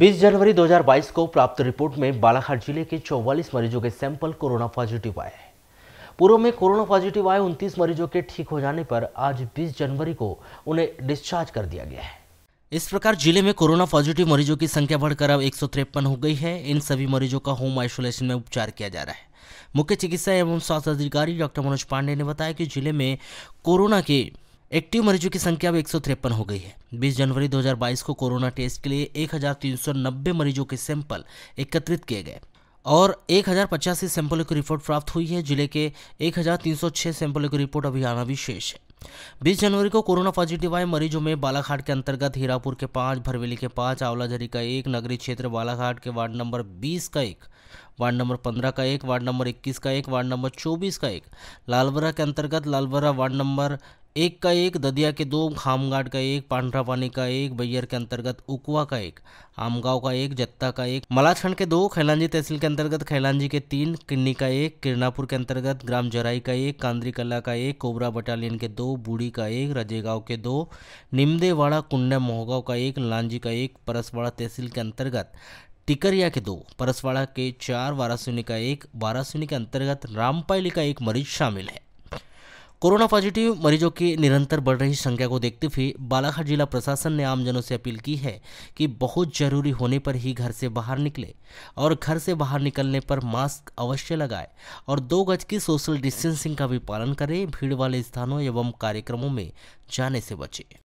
20 जनवरी 2022 को प्राप्त रिपोर्ट में बालाघाट जिले के 44 मरीजों के सैंपल कोरोना पॉजिटिव आए हैं पूर्व में कोरोना पॉजिटिव आए 29 मरीजों के ठीक हो जाने पर आज 20 जनवरी को उन्हें डिस्चार्ज कर दिया गया है इस प्रकार जिले में कोरोना पॉजिटिव मरीजों की संख्या बढ़कर अब एक हो गई है इन सभी मरीजों का होम आइसोलेशन में उपचार किया जा रहा है मुख्य चिकित्सा एवं स्वास्थ्य अधिकारी डॉक्टर मनोज पांडे ने बताया कि जिले में कोरोना के एक्टिव मरीजों की संख्या अब एक हो गई है 20 जनवरी 2022 को कोरोना टेस्ट के लिए 1390 मरीजों के सैंपल एकत्रित किए गए और एक हज़ार पचासी सैंपलों की रिपोर्ट प्राप्त हुई है जिले के 1306 सैंपलों की रिपोर्ट अभी आना भी शेष है 20 जनवरी को कोरोना पॉजिटिव आए मरीजों में बालाघाट के अंतर्गत हीरापुर के पांच भरवेली के पांच आंवलाझरी का एक नगरीय क्षेत्र बालाघाट के वार्ड नंबर 20 का एक वार्ड नंबर 15 का एक वार्ड नंबर 21 का एक वार्ड नंबर 24 का एक लालबरा के अंतर्गत लालबरा वार्ड नंबर एक का एक ददिया के दो खामगाट का एक पांड्रापानी का एक बैयर के अंतर्गत उकवा का एक आमगांव का एक जत्ता का एक मलाछंड के दो खैलांजी तहसील के अंतर्गत खैलांजी के तीन किन्नी का एक किरनापुर के अंतर्गत ग्राम जराई का एक कांद्री कला का एक कोबरा बटालियन के दो बूढ़ी का एक रजेगांव के दो निमदेवाड़ा कुंडा मोहगांव का एक लांजी का एक परसवाड़ा तहसील के अंतर्गत टिकरिया के दो परसवाड़ा के चार वारासुनी का एक वारासुनी के अंतर्गत रामपायली का एक मरीज शामिल है कोरोना पॉजिटिव मरीजों की निरंतर बढ़ रही संख्या को देखते हुए बालाघाट जिला प्रशासन ने आमजनों से अपील की है कि बहुत जरूरी होने पर ही घर से बाहर निकले और घर से बाहर निकलने पर मास्क अवश्य लगाए और दो गज की सोशल डिस्टेंसिंग का भी पालन करें भीड़ वाले स्थानों एवं कार्यक्रमों में जाने से बचें